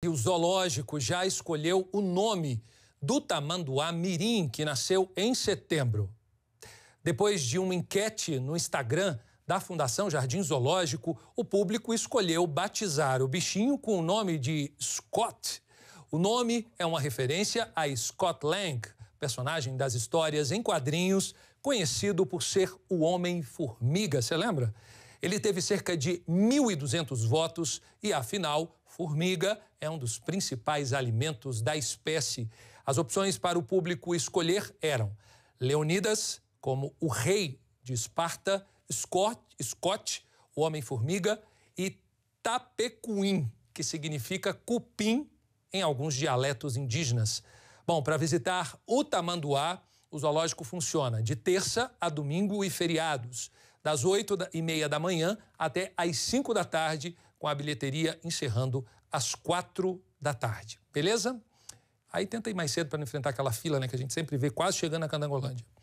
E o zoológico já escolheu o nome do tamanduá mirim, que nasceu em setembro. Depois de uma enquete no Instagram da Fundação Jardim Zoológico, o público escolheu batizar o bichinho com o nome de Scott. O nome é uma referência a Scott Lang, personagem das histórias em quadrinhos, conhecido por ser o Homem-Formiga, você lembra? Ele teve cerca de 1.200 votos e, afinal, Formiga é um dos principais alimentos da espécie. As opções para o público escolher eram Leonidas, como o rei de Esparta, Scott, Scott o homem-formiga, e Tapecuim, que significa cupim em alguns dialetos indígenas. Bom, para visitar o Tamanduá, o zoológico funciona de terça a domingo e feriados das 8 e meia da manhã até às 5 da tarde, com a bilheteria encerrando às 4 da tarde. Beleza? Aí tenta ir mais cedo para não enfrentar aquela fila, né, que a gente sempre vê quase chegando na Candangolândia.